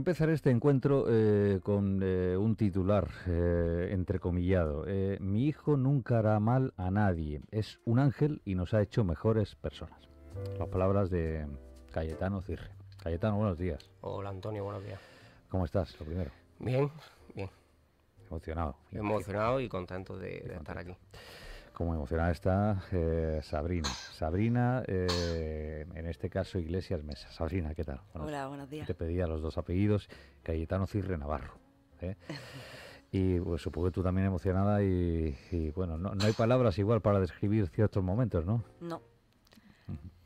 empezar este encuentro eh, con eh, un titular eh, entrecomillado. Mi hijo nunca hará mal a nadie. Es un ángel y nos ha hecho mejores personas. Las palabras de Cayetano Cirre. Cayetano, buenos días. Hola Antonio, buenos días. ¿Cómo estás? Lo primero. Bien, bien. Emocionado. Emocionado y contento de, estar aquí. Como emocionada está eh, Sabrina. Sabrina, eh, en este caso Iglesias Mesa. Sabrina, ¿qué tal? Hola, buenos días. Te pedía los dos apellidos, Cayetano Cirre Navarro. ¿eh? Y pues, supongo que tú también emocionada y, bueno, no, hay palabras igual para describir ciertos momentos, ¿no? No.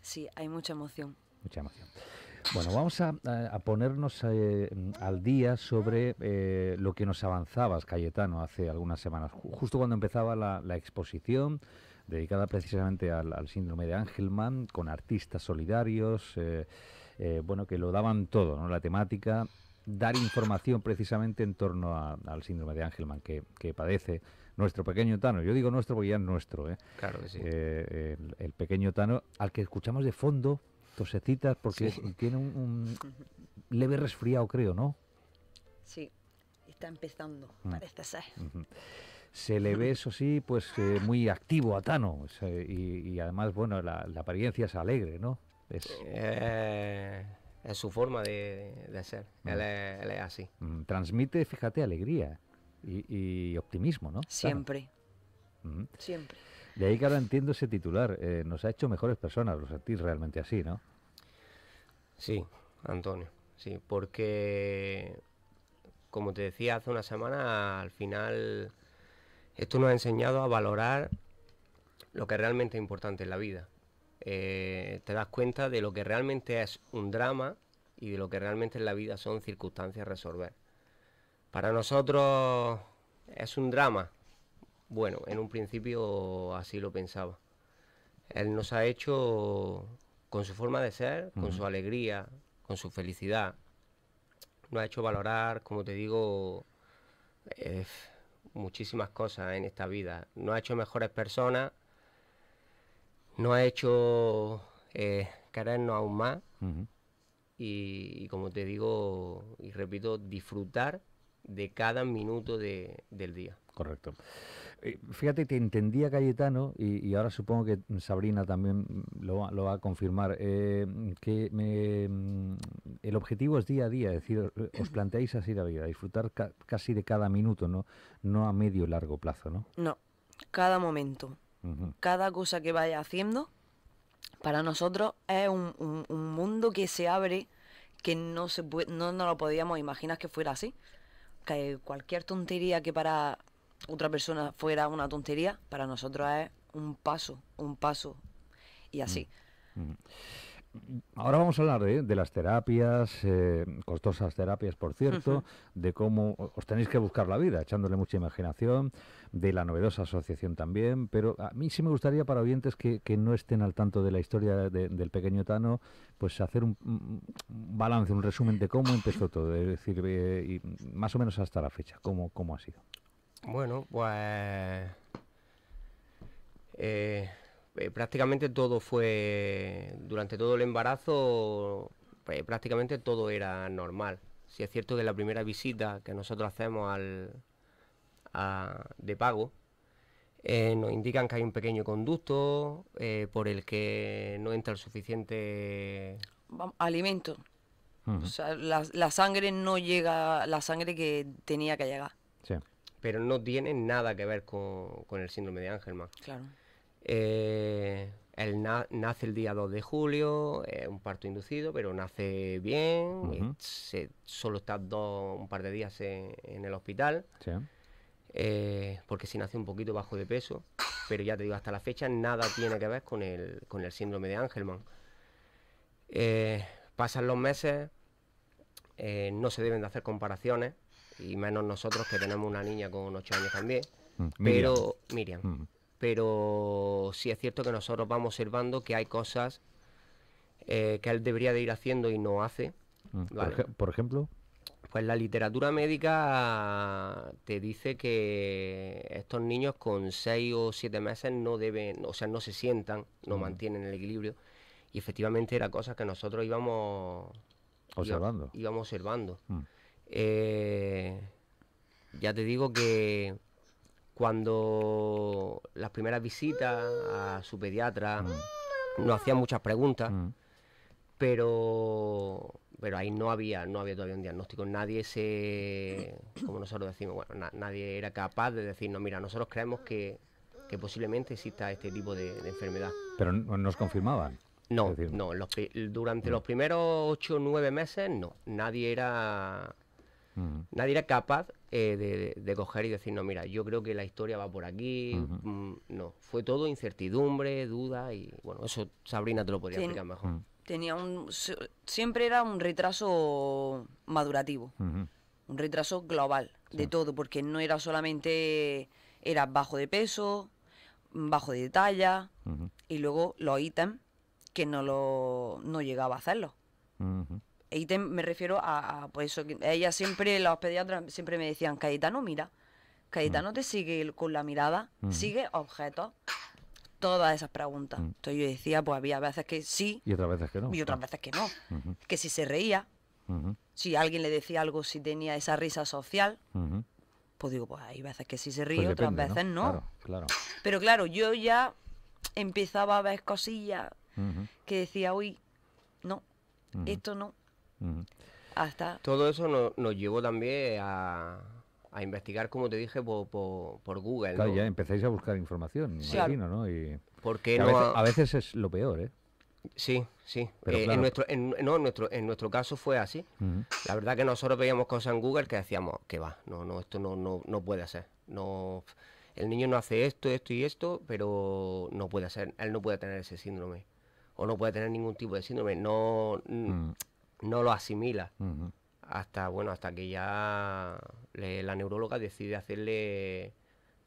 Sí, hay mucha emoción. Mucha emoción. Bueno, vamos a, ponernos eh, al día sobre eh, lo que nos avanzabas, Cayetano, hace algunas semanas, justo cuando empezaba la, exposición dedicada precisamente al, síndrome de Angelman, con artistas solidarios, eh, bueno, que lo daban todo, ¿no? La temática, dar información precisamente en torno al síndrome de Angelman que, padece nuestro pequeño Tano. Yo digo nuestro porque ya es nuestro, ¿eh? Claro que sí. el pequeño Tano, al que escuchamos de fondo tosecitas, porque tiene un, leve resfriado, creo, ¿no? Sí, está empezando, para mm. parece ser. Se le ve, eso sí, pues eh, muy activo a Tano, y, además, bueno, la, apariencia es alegre, ¿no? Es... Eh, es su forma de, de ser. Mm. Él, es, así. Mm, transmite, fíjate, alegría y, optimismo, ¿no? Siempre. Siempre. De ahí que ahora entiendo ese titular. Eh, nos ha hecho mejores personas, lo sentís realmente así, ¿no? Sí, Antonio, sí, porque como te decía hace una semana, al final esto nos ha enseñado a valorar lo que realmente es importante en la vida. Eh, te das cuenta de lo que realmente es un drama y de lo que realmente en la vida son circunstancias a resolver. Para nosotros es un drama bueno, en un principio así lo pensaba. Él nos ha hecho con su forma de ser, con su alegría, con su felicidad. Nos ha hecho valorar, como te digo, eh, muchísimas cosas en esta vida. Nos ha hecho mejores personas, nos ha hecho eh, querernos aún más. y, como te digo y repito, disfrutar de cada minuto del día. Correcto. Eh, fíjate, te entendía Cayetano, y, ahora supongo que Sabrina también lo, va a confirmar, eh, que mm, el objetivo es día a día, es decir, eh, os planteáis así la vida, disfrutar casi de cada minuto, ¿no? No a medio y largo plazo, ¿no? No, cada momento, cada cosa que vaya haciendo, para nosotros es un, mundo que se abre que no, se no, no lo podíamos imaginar que fuera así. Que cualquier tontería que para otra persona fuera una tontería, para nosotros es un paso, un paso y así. Mm. Mm. Ahora vamos a hablar de las terapias, eh, costosas terapias, por cierto, de cómo os tenéis que buscar la vida, echándole mucha imaginación, de la novedosa asociación también, pero a mí sí me gustaría para oyentes que, no estén al tanto de la historia del pequeño Tano, pues hacer un, balance, un resumen de cómo empezó todo, es decir, eh, y más o menos hasta la fecha, cómo, cómo ha sido. Bueno, pues eh, eh, prácticamente todo fue, durante todo el embarazo, pues, prácticamente todo era normal. Si es cierto que la primera visita que nosotros hacemos al, de pago, eh, nos indican que hay un pequeño conducto por el que no entra el suficiente alimento. O sea, la, la sangre no llega, la sangre que tenía que llegar. Sí pero no tiene nada que ver con, el síndrome de Angelman. Claro. Eh, él nace el día 2 de julio, es un parto inducido, pero nace bien, eh, solo está un par de días en, el hospital, sí. Eh, porque si nace un poquito bajo de peso, pero ya te digo, hasta la fecha nada tiene que ver con el, con el síndrome de Angelman. pasan los meses, no se deben de hacer comparaciones, y menos nosotros que tenemos una niña con 8 años también. Mm, pero, Miriam, mm. pero sí es cierto que nosotros vamos observando que hay cosas eh, que él debería de ir haciendo y no hace. Mm, por, ejemplo. Pues la literatura médica te dice que estos niños con 6 o 7 meses no deben, o sea, no se sientan, no mantienen el equilibrio. Y efectivamente era cosas que nosotros íbamos observando. Íbamos observando. Eh, ya te digo que cuando las primeras visitas a su pediatra mm. nos hacían muchas preguntas, mm. pero pero ahí no había no había todavía un diagnóstico. Nadie se, como nosotros decimos, bueno, nadie era capaz de decirnos, mira, nosotros creemos que, posiblemente exista este tipo de, enfermedad. Pero no nos confirmaban. No, no, durante los primeros ocho o nueve meses no, nadie era Nadie era capaz eh, de, coger y decir, no, mira, yo creo que la historia va por aquí. Mm, no, fue todo incertidumbre, duda y bueno, eso Sabrina te lo podría explicar mejor. Tenía un, siempre era un retraso madurativo, un retraso global de todo, porque no era solamente, era bajo de peso, bajo de talla y luego los ítems que no, lo, no llegaba a hacerlo y me refiero a, pues eso, ella siempre, los pediatras siempre me decían, Cayetano, mira, Cayetano no mm. te sigue con la mirada, mm. sigue objeto Todas esas preguntas. Mm. Entonces yo decía, pues había veces que sí. Y otras veces que no. Y otras veces que no. Que si se reía, si alguien le decía algo, si tenía esa risa social. Pues digo, pues hay veces que sí se ríe, pues otras veces no. Pero claro, yo ya empezaba a ver cosillas que decía, uy, no, esto no. Hasta... Todo eso nos llevó también a, investigar, como te dije, por, Google. Claro, ya empezáis a buscar información, imagino, ¿no? porque a, veces, es lo peor, ¿eh? Sí, sí. Eh, en, nuestro, nuestro, en nuestro caso fue así. La verdad que nosotros veíamos cosas en Google que decíamos, que va, no, no, esto no, no, puede ser. No, el niño no hace esto, esto y esto, pero no puede ser. Él no puede tener ese síndrome. O no puede tener ningún tipo de síndrome. No no lo asimila. Hasta, bueno, hasta que ya la neuróloga decide hacerle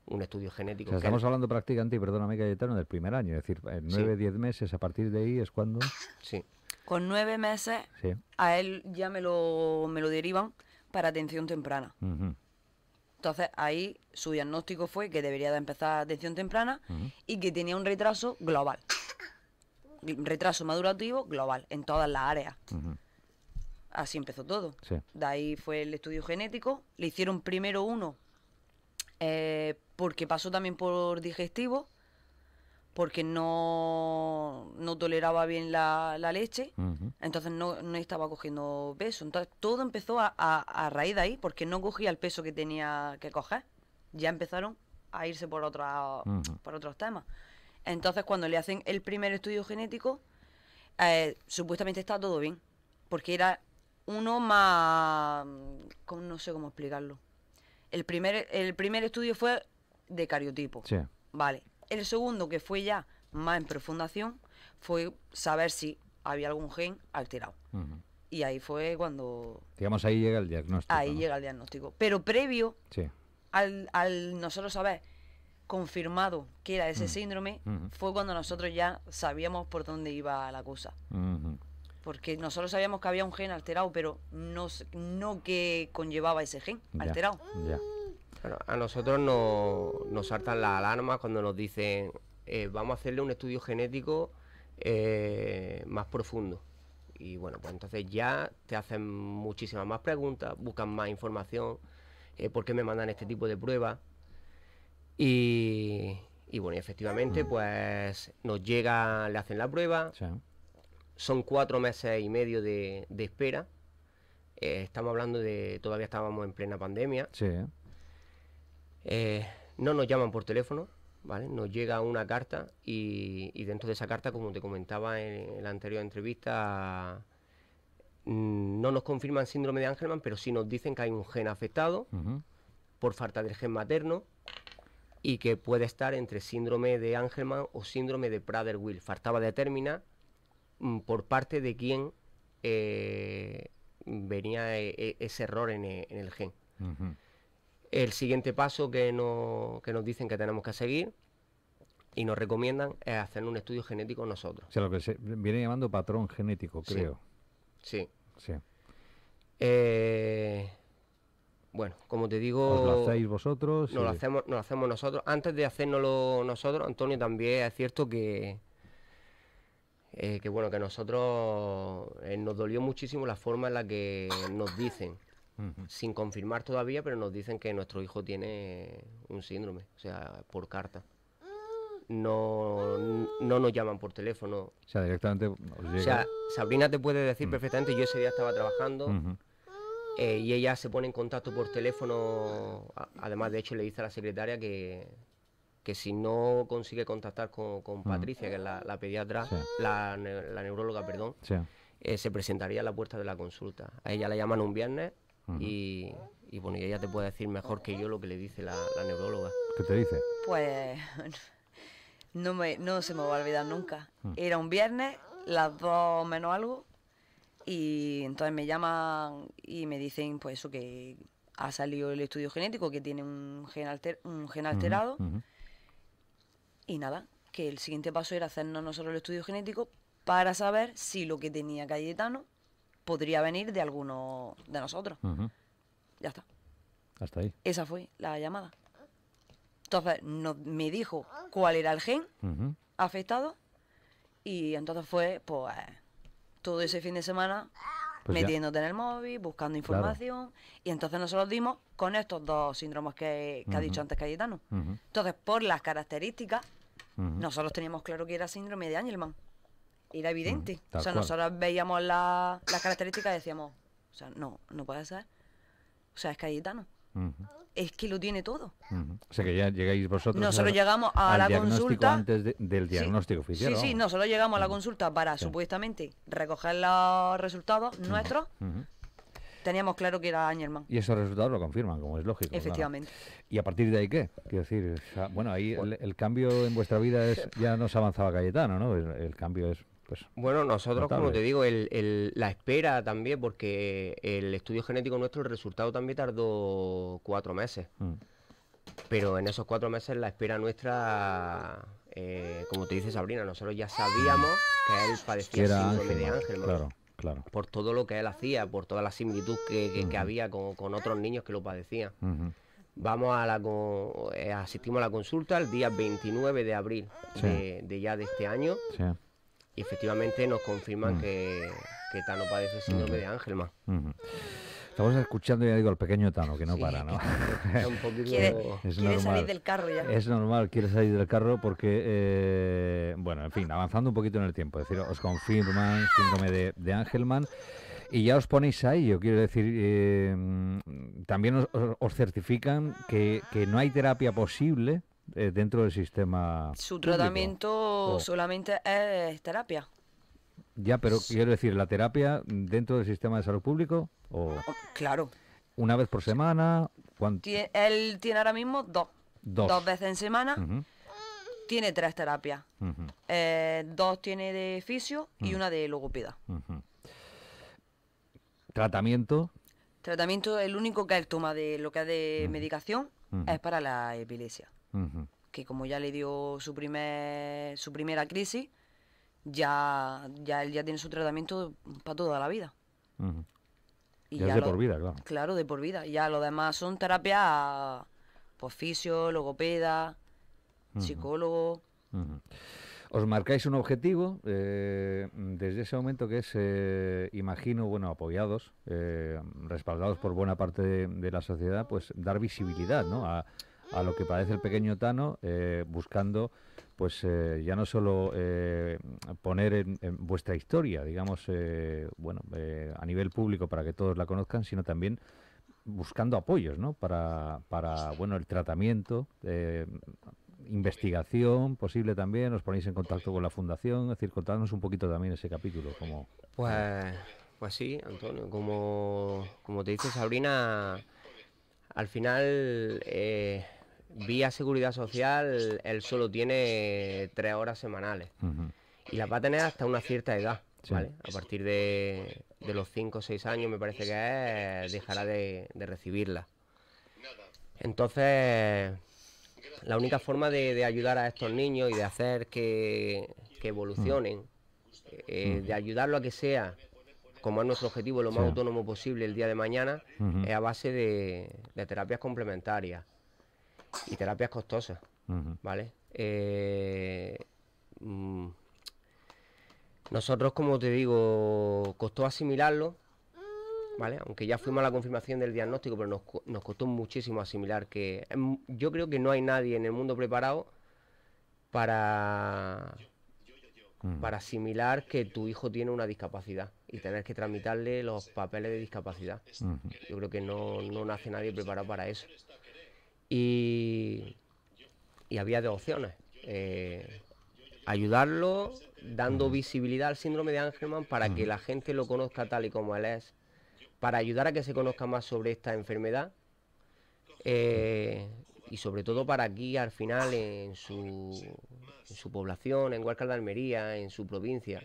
un estudio genético. estamos hablando prácticamente, perdóname Cayetano, del primer año, es decir, en nueve, diez meses, a partir de ahí es cuando... Sí. Con nueve meses a él ya me lo, me lo derivan para atención temprana. Entonces ahí su diagnóstico fue que debería de empezar atención temprana y que tenía un retraso global. Retraso madurativo global en todas las áreas así empezó todo. De ahí fue el estudio genético. Le hicieron primero uno eh, porque pasó también por digestivo, porque no, toleraba bien la, leche, entonces no, estaba cogiendo peso. Entonces todo empezó a, a, raíz de ahí, porque no cogía el peso que tenía que coger. Ya empezaron a irse por, otra, por otros temas. Entonces cuando le hacen el primer estudio genético, eh, supuestamente está todo bien, porque era uno más... no sé cómo explicarlo. El primer, el primer estudio fue de cariotipo. Sí. Vale. El segundo, que fue ya más en profundación, fue saber si había algún gen alterado. Y ahí fue cuando... Digamos, ahí llega el diagnóstico. Ahí llega el diagnóstico. Pero previo al, nosotros saber confirmado que era ese síndrome, fue cuando nosotros ya sabíamos por dónde iba la cosa porque nosotros sabíamos que había un gen alterado, pero no, no que conllevaba ese gen alterado. a nosotros nos saltan las alarmas cuando nos dicen eh, vamos a hacerle un estudio genético eh, más profundo. Y bueno, pues entonces ya te hacen muchísimas más preguntas, buscan más información, eh, por qué me mandan este tipo de pruebas. Y, bueno, efectivamente, pues nos llega, le hacen la prueba son cuatro meses y medio de, espera. Eh, estamos hablando de. Todavía estábamos en plena pandemia. Sí. Eh, no nos llaman por teléfono, ¿vale? Nos llega una carta y, dentro de esa carta, como te comentaba en, la anterior entrevista, mm, no nos confirman síndrome de Angelman, pero sí nos dicen que hay un gen afectado por falta del gen materno y que puede estar entre síndrome de Angelman o síndrome de Prader-Will. Faltaba de Mm, por parte de quién eh, venía eh, eh, ese error en, el gen. El siguiente paso que, nos dicen que tenemos que seguir y nos recomiendan es hacer un estudio genético nosotros. se lo que se viene llamando patrón genético, creo. Sí. Sí. bueno, como te digo... lo hacéis vosotros? lo hacemos, lo hacemos nosotros. Antes de hacérnoslo nosotros, Antonio, también es cierto que eh, que bueno, que nosotros eh, nos dolió muchísimo la forma en la que nos dicen, sin confirmar todavía, pero nos dicen que nuestro hijo tiene un síndrome, o sea, por carta. No, nos llaman por teléfono. O sea, directamente. O sea, Sabrina te puede decir mm. perfectamente, yo ese día estaba trabajando. Eh, y ella se pone en contacto por teléfono, además de hecho le dice a la secretaria que, que si no consigue contactar con, Patricia, que es la, pediatra, la, neuróloga, perdón, eh, se presentaría a la puerta de la consulta. A ella la llaman un viernes y, bueno, ella te puede decir mejor que yo lo que le dice la, neuróloga. ¿Qué te dice? Pues no, me, no se me va a olvidar nunca. Era un viernes, las dos menos algo, y entonces me llaman y me dicen pues eso que ha salido el estudio genético, que tiene un gen, alterado. Y nada, que el siguiente paso era hacernos nosotros el estudio genético para saber si lo que tenía Cayetano podría venir de alguno de nosotros. Ya está. Hasta ahí. Esa fue la llamada. Entonces no, me dijo cuál era el gen afectado y entonces fue pues todo ese fin de semana pues metiéndote en el móvil, buscando información y entonces nosotros dimos con estos dos síndromos que, ha dicho antes Cayetano. Entonces por las características nosotros teníamos claro que era síndrome de Angelman. Era evidente. o sea, nosotros veíamos las características y decíamos, o sea, no, no puede ser. O sea, es Cayetano. Es que lo tiene todo. O sea que ya llegáis vosotros. Nosotros solo llegamos a la consulta. Antes del diagnóstico oficial. Sí, sí, nosotros llegamos a la consulta para supuestamente recoger los resultados nuestros teníamos claro que era Angerman. Y esos resultados lo confirman, como es lógico. Efectivamente. ¿Y a partir de ahí qué? Quiero decir, bueno, ahí El, cambio en vuestra vida es, ya no se avanzaba Cayetano, ¿no? El, cambio es pues, bueno, nosotros, como te digo, la espera también, porque el estudio genético nuestro, el resultado también tardó cuatro meses. Mm. Pero en esos cuatro meses la espera nuestra, eh, como te dice Sabrina, nosotros ya sabíamos que él padecía síndrome de Ángel. Claro por todo lo que él hacía, por toda la similitud que, había con, otros niños que lo padecían. Vamos a la eh, asistimos a la consulta el día 29 de abril de, ya de este año. Y efectivamente nos confirman que, que Tano padece síndrome de Ángelman. Estamos escuchando, ya digo, al pequeño Tano, que no para, ¿no? Quiere, quiere salir del carro ya. Es normal, quiere salir del carro porque, eh, bueno, en fin, avanzando un poquito en el tiempo. Es decir, os confirman síndrome de, de Angelman. Y ya os ponéis ahí. Yo quiero decir, eh, también os, certifican que, no hay terapia posible eh, dentro del sistema. Su tratamiento solamente es terapia. Ya, pero quiero decir, ¿la terapia dentro del sistema de salud público? O... Ah, oh, claro. ¿Una vez por semana? ¿Cuánto? él tiene ahora mismo dos. Dos, veces en semana. Tiene tres terapias. Eh, dos tiene de fisio y una de logopeda. ¿Tratamiento? Tratamiento, el único que él toma de lo que es de medicación es para la epilepsia. Que como ya le dio su, primer, su primera crisis, ya, ya él ya tiene su tratamiento para toda la vida. ya, es de por vida, claro. Claro, de por vida. ya lo demás son terapia pues fisio, logopeda, psicólogo. Os marcáis un objetivo eh, desde ese momento que es, eh, imagino, bueno, apoyados, eh, respaldados por buena parte de, la sociedad, pues dar visibilidad ¿no? a, a lo que padece el pequeño Tano, buscando pues eh, ya no solo eh, poner en, vuestra historia, digamos, eh, bueno, a nivel público para que todos la conozcan, sino también buscando apoyos, ¿no? Para, bueno, el tratamiento, investigación posible también, os ponéis en contacto con la fundación, es decir, contadnos un poquito también ese capítulo. Como... Pues, pues sí, Antonio, como, como te dice Sabrina, al final vía seguridad social él solo tiene tres horas semanales y las va a tener hasta una cierta edad, ¿vale? A partir de, los cinco o seis años me parece que dejará de, recibirla. Entonces, la única forma de, ayudar a estos niños y de hacer que, evolucionen, eh, eh, de ayudarlo a que sea, como es nuestro objetivo, lo más autónomo posible el día de mañana, es a base de terapias complementarias y terapias costosas, ¿vale? Eh, mm, nosotros, como te digo, costó asimilarlo, ¿vale? Aunque ya fuimos a la confirmación del diagnóstico, pero nos, costó muchísimo asimilar que em, yo creo que no hay nadie en el mundo preparado para para mm. asimilar que tu hijo tiene una discapacidad y tener que tramitarle los papeles de discapacidad. Yo creo que no nace nadie preparado para eso. Y, había dos opciones. Eh, ayudarlo dando visibilidad al síndrome de Angelman para que la gente lo conozca tal y como él es, para ayudar a que se conozca más sobre esta enfermedad eh, y sobre todo para guiar al final en su, población, en Huarcal de Almería, en su provincia,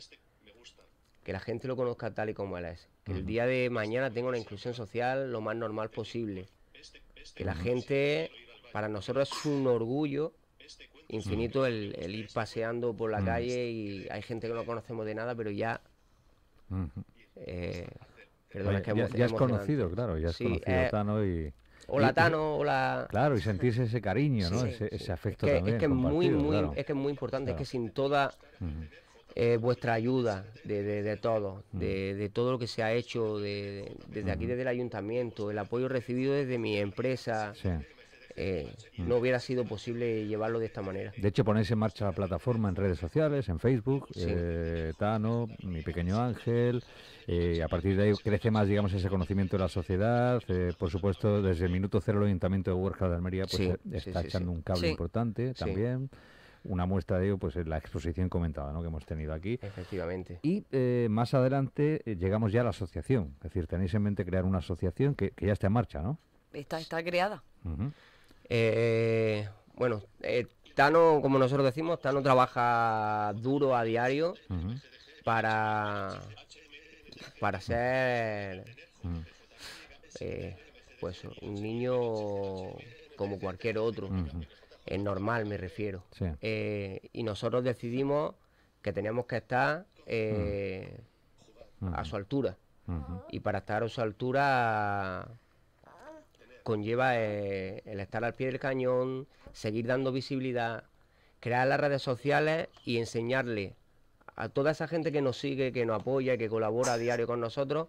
que la gente lo conozca tal y como él es, que el día de mañana tenga una inclusión social lo más normal posible que la gente, para nosotros es un orgullo infinito el, ir paseando por la calle y hay gente que no conocemos de nada, pero ya... Eh, ya, ya es conocido, claro, ya es conocido a eh, Tano y... Hola Tano, hola... Claro, y sentirse ese cariño, ¿no? ese, afecto es que, Es muy, muy, es que es muy importante, es que sin toda eh, vuestra ayuda de, todo, mm. de, todo lo que se ha hecho desde aquí, mm. desde el ayuntamiento, el apoyo recibido desde mi empresa. Eh, mm. no hubiera sido posible llevarlo de esta manera. De hecho, ponéis en marcha la plataforma en redes sociales, en Facebook, eh, Tano, mi pequeño ángel. Eh, a partir de ahí crece más, digamos, ese conocimiento de la sociedad. Eh, por supuesto, desde el minuto cero el Ayuntamiento de Huerca de Almería pues, eh, está echando un cable importante también. Una muestra de ello, pues la exposición comentada ¿no? que hemos tenido aquí. Efectivamente. Y eh, más adelante eh, llegamos ya a la asociación. Es decir, tenéis en mente crear una asociación que, ya está en marcha, ¿no? Está, está creada. Eh, bueno, Tano, como nosotros decimos, Tano trabaja duro a diario para, para ser pues un niño como cualquier otro. Es normal me refiero. Eh, y nosotros decidimos que teníamos que estar eh, mm. a su altura. Y para estar a su altura conlleva eh, el estar al pie del cañón, seguir dando visibilidad, crear las redes sociales y enseñarle a toda esa gente que nos sigue, que nos apoya, que colabora a diario con nosotros,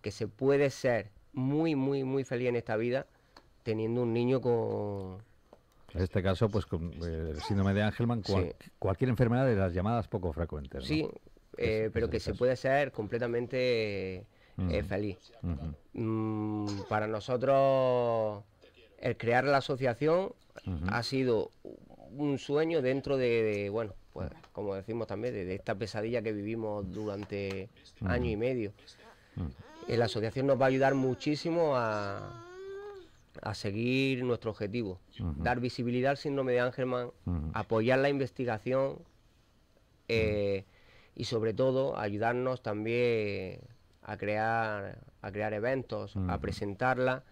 que se puede ser muy, muy, muy feliz en esta vida teniendo un niño con, en este caso, pues con eh, el síndrome de Angelman, cualquier enfermedad de las llamadas poco frecuentes. ¿no? Sí, eh, pero que se puede ser completamente eh, feliz. Mm, para nosotros, el crear la asociación ha sido un sueño dentro de, bueno, pues como decimos también, de, de, esta pesadilla que vivimos durante año y medio. La asociación nos va a ayudar muchísimo a a seguir nuestro objetivo, dar visibilidad al síndrome de Angelman, apoyar la investigación eh, y sobre todo ayudarnos también a crear, a crear eventos, a presentarla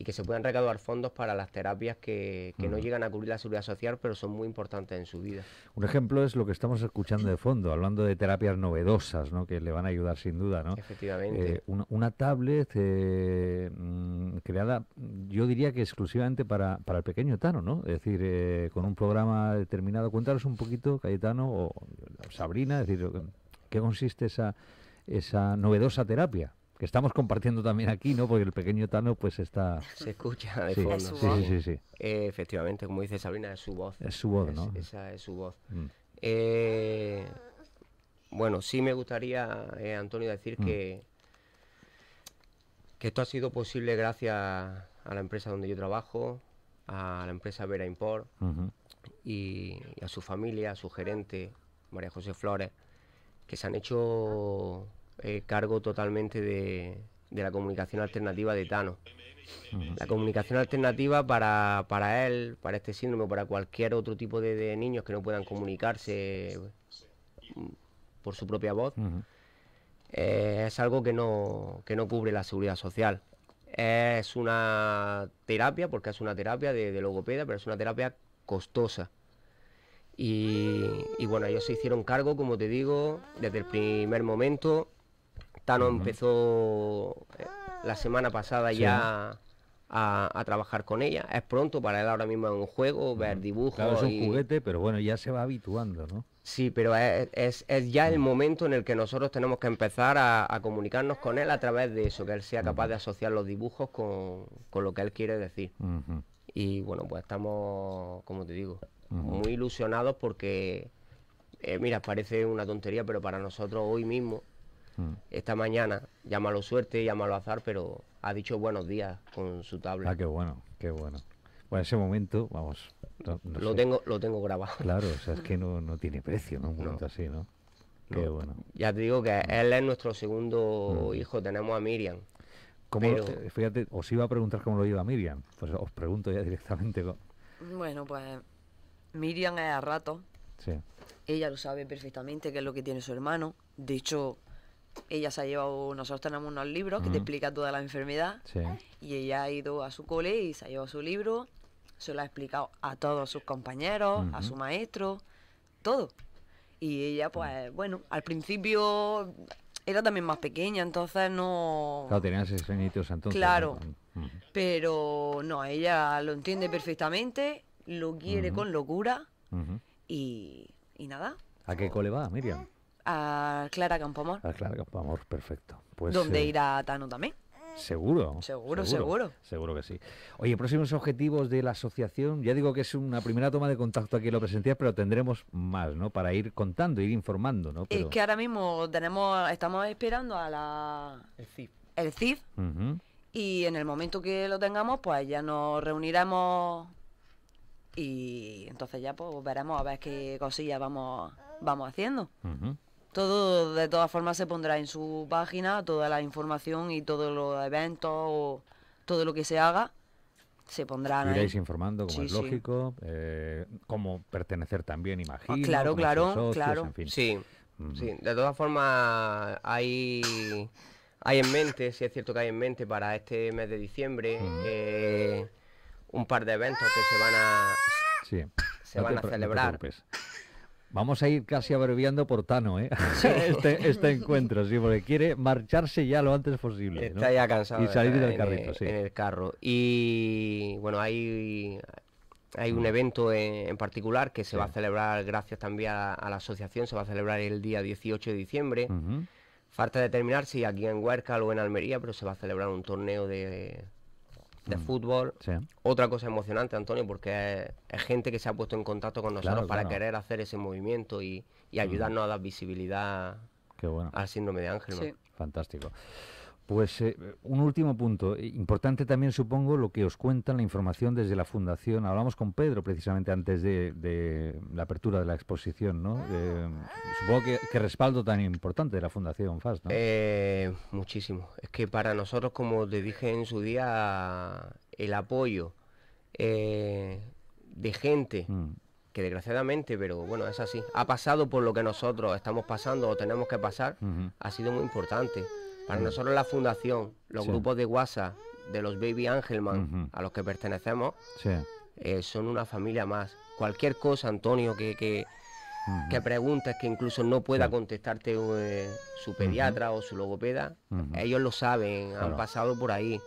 y que se puedan recaudar fondos para las terapias que, no llegan a cubrir la seguridad social, pero son muy importantes en su vida. Un ejemplo es lo que estamos escuchando de fondo, hablando de terapias novedosas, ¿no? que le van a ayudar sin duda. ¿no? Efectivamente. Eh, una, tablet eh, mm, creada, yo diría que exclusivamente para, el pequeño Tano, ¿no? es decir, eh, con un programa determinado. Cuéntanos un poquito, Cayetano o Sabrina, decir, ¿qué consiste esa, esa novedosa terapia? que estamos compartiendo también aquí, ¿no? Porque el pequeño Tano pues está... Se escucha de fondo. sí, sí, sí, efectivamente, como dice Sabrina, es su voz. Es su voz, Esa es su voz. Mm. Eh, bueno, sí me gustaría, eh, Antonio, decir mm. que, que esto ha sido posible gracias a la empresa donde yo trabajo, a la empresa Vera Import y a su familia, a su gerente, María José Flores, que se han hecho eh, cargo totalmente de, de, la comunicación alternativa de Tano. La comunicación alternativa para, para él, para este síndrome, para cualquier otro tipo de, niños que no puedan comunicarse mm, por su propia voz, eh, es algo que no, que no cubre la seguridad social. Es una terapia, porque es una terapia de, de logopeda, pero es una terapia costosa. Y, y, bueno, ellos se hicieron cargo, como te digo, desde el primer momento no empezó eh, la semana pasada ya a, trabajar con ella. Es pronto para él ahora mismo en un juego, ver dibujos. es un juguete, pero bueno, ya se va habituando, ¿no? Sí, pero es, ya el momento en el que nosotros tenemos que empezar a, comunicarnos con él a través de eso, que él sea capaz de asociar los dibujos con, lo que él quiere decir. Y bueno, pues estamos, como te digo, muy ilusionados porque, eh, mira, parece una tontería, pero para nosotros hoy mismo Mm. Esta mañana, llámalo suerte, llámalo azar, pero ha dicho buenos días con su tabla. Ah, qué bueno, qué bueno. Bueno, ese momento, vamos. lo, tengo, lo tengo grabado. Claro, o sea, es que no, tiene precio, ¿no? Un momento así, ¿no? Qué bueno. Ya te digo que mm. él es nuestro segundo mm. hijo, tenemos a Miriam. ¿Cómo eh, fíjate, os iba a preguntar cómo lo lleva Miriam. Pues os pregunto ya directamente. Bueno, pues Miriam es a rato. Sí. Ella lo sabe perfectamente que es lo que tiene su hermano. De hecho, ella se ha llevado, nosotros tenemos unos libros que te explica toda la enfermedad y ella ha ido a su cole y se ha llevado su libro, se lo ha explicado a todos sus compañeros, a su maestro, todo. Y ella pues bueno, al principio era también más pequeña, entonces no... Claro, tenía seis entonces. Claro, pero no, ella lo entiende perfectamente, lo quiere con locura y, y, nada. ¿A qué cole va, Miriam? A Clara Campomor. A Clara Campomor, perfecto. Pues, ¿Dónde eh, irá Tano también? Seguro, seguro. Seguro, seguro. que sí. Oye, próximos objetivos de la asociación. Ya digo que es una primera toma de contacto aquí lo presentías, pero tendremos más, ¿no? Para ir contando, ir informando, ¿no? Es que ahora mismo tenemos, estamos esperando a la. El CIF. El CIF. Y en el momento que lo tengamos, pues ya nos reuniremos y entonces ya pues veremos a ver qué cosillas vamos, vamos haciendo. Todo, de todas formas, se pondrá en su página toda la información y todos los eventos o todo lo que se haga se pondrán Iréis informando, como es lógico, eh, cómo pertenecer también, imagino. Ah, claro, claro, claro. Sí, mm. sí, de todas formas hay, hay en mente, si es cierto que hay en mente para este mes de diciembre mm. eh, un par de eventos que se van a, se van a celebrar. Vamos a ir casi abreviando por Tano, ¿eh? Este, este, encuentro, sí, porque quiere marcharse ya lo antes posible. Está ya cansado. Y salir del carrito, sí. En el carro. Y bueno, hay, hay un mm. evento en, particular que se va a celebrar, gracias también a, la asociación, se va a celebrar el día 18 de diciembre. Falta determinar si aquí en Huerca o en Almería, pero se va a celebrar un torneo de, de mm. fútbol. Otra cosa emocionante, Antonio, porque es, gente que se ha puesto en contacto con nosotros para querer hacer ese movimiento y, mm. ayudarnos a dar visibilidad al síndrome de Ángel. Fantástico. Pues eh, un último punto. Eh, importante también, supongo, lo que os cuentan la información desde la Fundación. Hablamos con Pedro precisamente antes de, la apertura de la exposición, ¿no? supongo que, respaldo tan importante de la Fundación FAS, eh, muchísimo. Es que para nosotros, como te dije en su día, el apoyo de gente. Mm. que desgraciadamente, pero bueno, es así, ha pasado por lo que nosotros estamos pasando o tenemos que pasar, ha sido muy importante. Para nosotros la fundación, los grupos de WhatsApp de los Baby Angelman, a los que pertenecemos, eh, son una familia más. Cualquier cosa, Antonio, que, que, que preguntes que incluso no pueda contestarte eh, su pediatra o su logopeda, ellos lo saben, han pasado por ahí.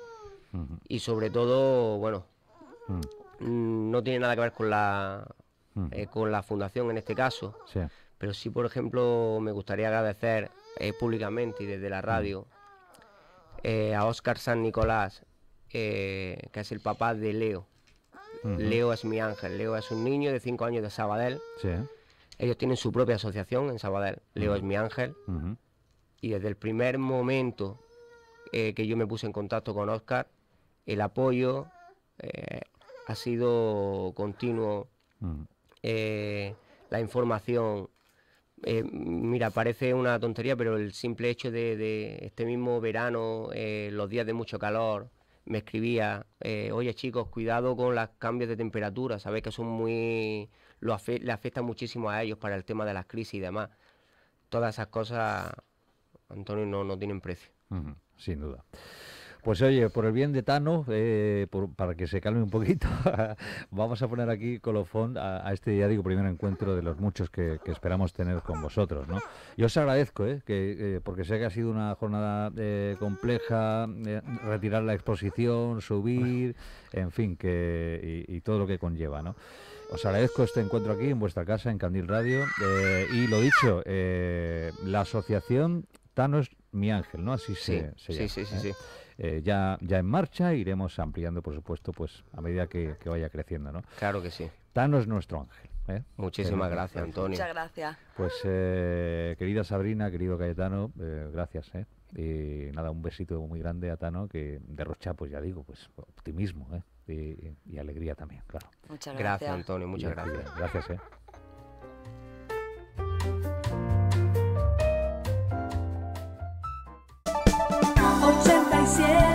Y sobre todo, bueno, mm, no tiene nada que ver con la, eh, con la fundación en este caso. Pero sí, por ejemplo, me gustaría agradecer públicamente y desde la radio eh, a Oscar San Nicolás, eh, que es el papá de Leo. Leo es mi ángel, Leo es un niño de 5 años de Sabadell. Ellos tienen su propia asociación en Sabadell, Leo es mi ángel. Y desde el primer momento eh, que yo me puse en contacto con Oscar, el apoyo ha sido continuo. la información, eh, mira, parece una tontería, pero el simple hecho de, este mismo verano, eh, los días de mucho calor, me escribía, eh, oye chicos, cuidado con los cambios de temperatura, sabéis que son muy... Lo le afecta muchísimo a ellos para el tema de las crisis y demás. Todas esas cosas, Antonio, no, no tienen precio. sin duda. Pues oye, por el bien de Tano, eh, para que se calme un poquito, vamos a poner aquí colofón a, este, ya digo, primer encuentro de los muchos que, esperamos tener con vosotros. ¿no? Yo os agradezco, eh, que, eh, porque sé que ha sido una jornada eh, compleja, retirar la exposición, subir, en fin, que, y, todo lo que conlleva. ¿no? Os agradezco este encuentro aquí en vuestra casa, en Candil Radio. y lo dicho, la asociación Tano es mi ángel, ¿no? Así sí, se, se, sí, sí, sí, sí. Eh, ya, ya en marcha, iremos ampliando, por supuesto, pues a medida que, vaya creciendo, ¿no? Claro que sí. Tano es nuestro ángel. ¿eh? Muchísimas gracias, Antonio. Muchas gracias. Pues eh, querida Sabrina, querido Cayetano, gracias. Y nada, un besito muy grande a Tano, que derrocha, pues ya digo, pues optimismo y, alegría también, claro. Muchas gracias. Gracias, Antonio, muchas gracias. Gracias, eh. 谢谢。